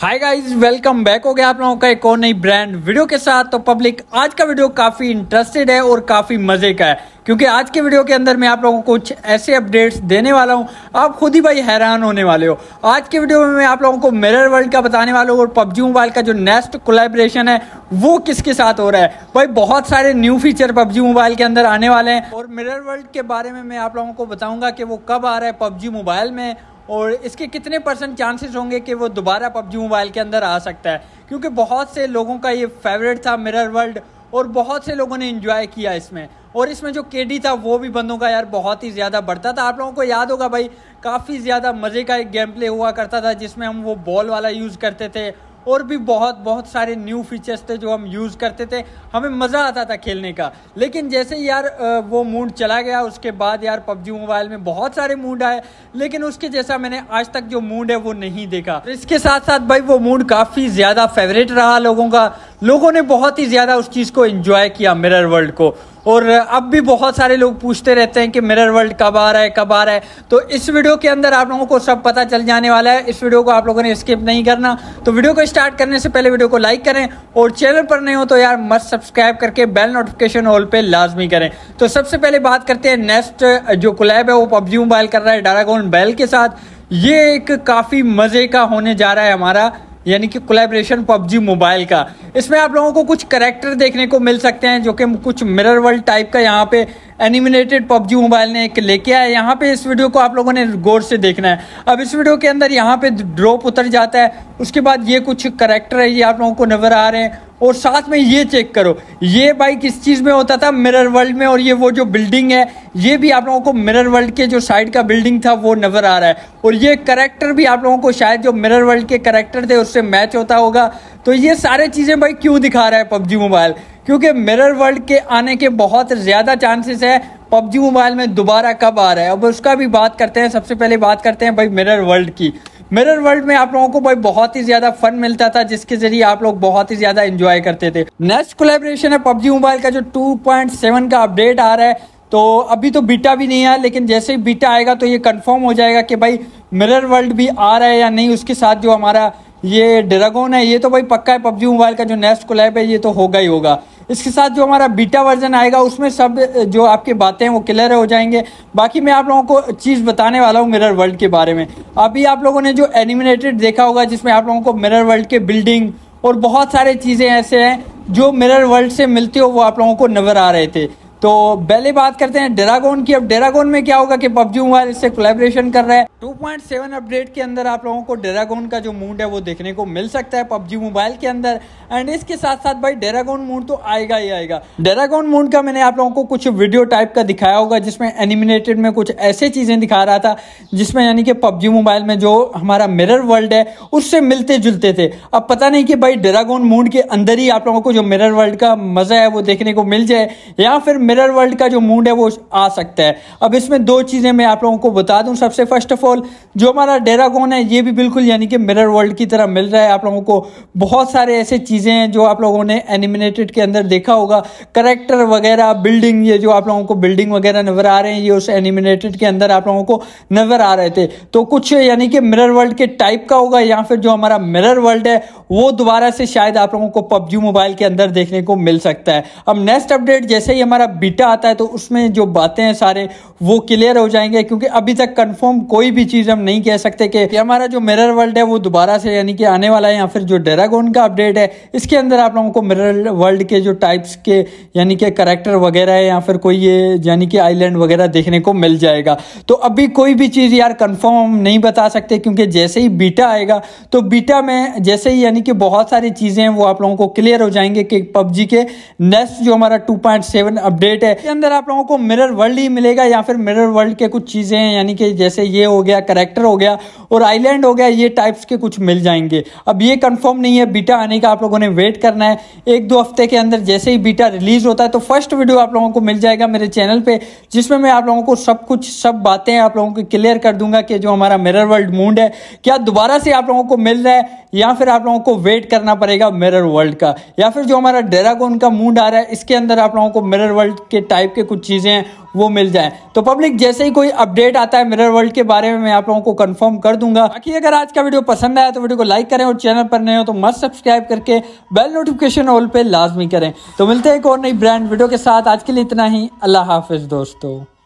hi guys welcome back हो गया आप लोगों का एक और नई ब्रांड वीडियो के साथ तो पब्लिक आज का वीडियो काफ़ी इंटरेस्टेड है और काफ़ी मज़े का है क्योंकि आज के वीडियो के अंदर मैं आप लोगों को कुछ ऐसे अपडेट्स देने वाला हूं आप खुद ही भाई हैरान होने वाले हो आज के वीडियो में मैं आप लोगों को मिरर वर्ल्ड का बताने वाला हूं और पबजी मोबाइल का जो नेक्स्ट कोलेब्रेशन है वो किसके साथ हो रहा है भाई बहुत सारे न्यू फीचर पबजी मोबाइल के अंदर आने वाले हैं और मिरर वर्ल्ड के बारे में मैं आप लोगों को बताऊंगा कि वो कब आ रहा है पबजी मोबाइल में और इसके कितने परसेंट चांसेस होंगे कि वो दोबारा पबजी मोबाइल के अंदर आ सकता है क्योंकि बहुत से लोगों का ये फेवरेट था मिरर वर्ल्ड और बहुत से लोगों ने इन्जॉय किया इसमें और इसमें जो केडी था वो भी बंदों का यार बहुत ही ज़्यादा बढ़ता था आप लोगों को याद होगा भाई काफ़ी ज़्यादा मज़े का एक गेम प्ले हुआ करता था जिसमें हम वो बॉल वाला यूज़ करते थे और भी बहुत बहुत सारे न्यू फीचर्स थे जो हम यूज़ करते थे हमें मज़ा आता था खेलने का लेकिन जैसे यार वो मूड चला गया उसके बाद यार पबजी मोबाइल में बहुत सारे मूड आए लेकिन उसके जैसा मैंने आज तक जो मूड है वो नहीं देखा इसके साथ साथ भाई वो मूड काफ़ी ज़्यादा फेवरेट रहा लोगों का लोगों ने बहुत ही ज़्यादा उस चीज़ को इन्जॉय किया मिरर वर्ल्ड को और अब भी बहुत सारे लोग पूछते रहते हैं कि मिरर वर्ल्ड कब आ रहा है कब आ रहा है तो इस वीडियो के अंदर आप लोगों को सब पता चल जाने वाला है इस वीडियो को आप लोगों ने स्किप नहीं करना तो वीडियो को स्टार्ट करने से पहले वीडियो को लाइक करें और चैनल पर नहीं हो तो यार मस्त सब्सक्राइब करके बेल नोटिफिकेशन ऑल पे लाजमी करें तो सबसे पहले बात करते हैं नेक्स्ट जो क्लैब है वो पबजी मोबाइल कर रहा है डारागोन बैल के साथ ये एक काफ़ी मज़े का होने जा रहा है हमारा यानी कि कोलेब्रेशन पबजी मोबाइल का इसमें आप लोगों को कुछ करेक्टर देखने को मिल सकते हैं जो कि कुछ मिरर वर्ल्ड टाइप का यहाँ पे एनिमिनेटेड पबजी मोबाइल ने एक लेके आया यहाँ पे इस वीडियो को आप लोगों ने गौर से देखना है अब इस वीडियो के अंदर यहाँ पे ड्रॉप उतर जाता है उसके बाद ये कुछ करेक्टर है ये आप लोगों को नज़र आ रहे हैं और साथ में ये चेक करो ये भाई किस चीज़ में होता था मिरर वर्ल्ड में और ये वो जो बिल्डिंग है ये भी आप लोगों को मिरर वर्ल्ड के जो साइड का बिल्डिंग था वो नज़र आ रहा है और ये करेक्टर भी आप लोगों को शायद जो मिरर वर्ल्ड के करेक्टर थे उससे मैच होता होगा तो ये सारे चीज़ें भाई क्यों दिखा रहा है पबजी मोबाइल क्योंकि मिरर वर्ल्ड के आने के बहुत ज़्यादा चांसेस है पबजी मोबाइल में दोबारा कब आ रहा है अब उसका भी बात करते हैं सबसे पहले बात करते हैं भाई मिरर वर्ल्ड की मिरर वर्ल्ड में आप लोगों को भाई बहुत ही ज्यादा फन मिलता था जिसके जरिए आप लोग बहुत ही ज्यादा एंजॉय करते थे नेक्स्ट कोलेब्रेशन है पबजी मोबाइल का जो 2.7 का अपडेट आ रहा है तो अभी तो बीटा भी नहीं आया लेकिन जैसे ही बीटा आएगा तो ये कंफर्म हो जाएगा कि भाई मिरर वर्ल्ड भी आ रहा है या नहीं उसके साथ जो हमारा ये ड्रैगन है ये तो भाई पक्का है पबजी मोबाइल का जो नेक्स्ट कोलैब है ये तो होगा ही होगा इसके साथ जो हमारा बीटा वर्जन आएगा उसमें सब जो आपकी बातें हैं वो क्लियर हो जाएंगे बाकी मैं आप लोगों को चीज़ बताने वाला हूँ मिरर वर्ल्ड के बारे में अभी आप लोगों ने जो एनिमिनेटेड देखा होगा जिसमें आप लोगों को मिरर वर्ल्ड के बिल्डिंग और बहुत सारे चीज़ें ऐसे हैं जो मिरर वर्ल्ड से मिलती हो वो आप लोगों को नज़र आ रहे थे तो पहले बात करते हैं डेरागोन की अब डेरागोन में क्या होगा कि पबजी मोबाइल इससे कोलेबरेशन कर रहा है 2.7 अपडेट के अंदर आप लोगों को डेरागोन का जो मूड है वो देखने को मिल सकता है पबजी मोबाइल के अंदर एंड इसके साथ साथ भाई डेरागोन मूड तो आएगा ही आएगा डेरागोन मूड का मैंने आप लोगों को कुछ वीडियो टाइप का दिखाया होगा जिसमें एनिमिनेटेड में कुछ ऐसे चीज़ें दिखा रहा था जिसमें यानी कि पबजी मोबाइल में जो हमारा मिरर वर्ल्ड है उससे मिलते जुलते थे अब पता नहीं कि भाई डेरागोन मूड के अंदर ही आप लोगों को जो मिरर वर्ल्ड का मज़ा है वो देखने को मिल जाए या फिर मिरर वर्ल्ड का जो मूड है वो आ सकता है अब इसमें दो चीज़ें मैं आप लोगों को बता दूं सबसे फर्स्ट ऑफ ऑल जो हमारा डेरागोन है ये भी बिल्कुल यानी कि मिरर वर्ल्ड की तरह मिल रहा है आप लोगों को बहुत सारे ऐसे चीज़ें हैं जो आप लोगों ने एनिमिनेटेड के अंदर देखा होगा करेक्टर वगैरह बिल्डिंग ये जो आप लोगों को बिल्डिंग वगैरह नज़र आ रहे हैं ये उस एनिमिनेटेड के अंदर आप लोगों को नज़र आ रहे थे तो कुछ यानी कि मिरर वर्ल्ड के टाइप का होगा या फिर जो हमारा मिरर वर्ल्ड है वो दोबारा से शायद आप लोगों को पबजी मोबाइल के अंदर देखने को मिल सकता है अब नेक्स्ट अपडेट जैसे ही हमारा बीटा आता है तो उसमें जो बातें हैं सारे वो क्लियर हो जाएंगे क्योंकि अभी तक कंफर्म कोई भी चीज़ हम नहीं कह सकते कि हमारा जो मिरर वर्ल्ड है वो दोबारा से यानी कि आने वाला है या फिर जो डेरागोन का अपडेट है इसके अंदर आप लोगों को मिरर वर्ल्ड के जो टाइप्स के यानी कि करेक्टर वगैरह है या फिर कोई ये यानी कि आईलैंड वगैरह देखने को मिल जाएगा तो अभी कोई भी चीज़ यार कन्फर्म हम नहीं बता सकते क्योंकि जैसे ही बीटा आएगा तो बीटा में जैसे ही यानी कि बहुत सारी चीज़ें हैं वो आप लोगों को क्लियर हो जाएंगे कि पबजी के नेक्स्ट जो हमारा टू अपडेट अपडेट है इसके अंदर आप लोगों को मिरर वर्ल्ड ही मिलेगा या फिर मिरर वर्ल्ड के कुछ चीज़ें हैं यानी कि जैसे ये हो गया करेक्टर हो गया और आईलैंड हो गया ये टाइप्स के कुछ मिल जाएंगे अब ये कंफर्म नहीं है बीटा आने का आप लोगों ने वेट करना है एक दो हफ्ते के अंदर जैसे ही बीटा रिलीज होता है तो फर्स्ट वीडियो आप लोगों को मिल जाएगा मेरे चैनल पर जिसमें मैं आप लोगों को सब कुछ सब बातें आप लोगों को क्लियर कर दूंगा कि जो हमारा मिरर वर्ल्ड मूड है क्या दोबारा से आप लोगों को मिल रहा है या फिर आप लोगों को वेट करना पड़ेगा मिरर वर्ल्ड का या फिर जो हमारा डेरागोन का मूड आ रहा है इसके अंदर आप लोगों को मिरर वर्ल्ड वर्ल्ड के टाइप के कुछ चीज़ें हैं वो मिल जाए तो पब्लिक जैसे ही कोई अपडेट आता है मिरर वर्ल्ड के बारे में मैं आप लोगों को कंफर्म कर दूंगा बाकी अगर आज का वीडियो पसंद आया तो वीडियो को लाइक करें और चैनल पर नए हो तो मस्त सब्सक्राइब करके बेल नोटिफिकेशन ऑल पे लाजमी करें तो मिलते हैं एक और नई ब्रांड वीडियो के साथ आज के लिए इतना ही अल्लाह हाफिज दोस्तों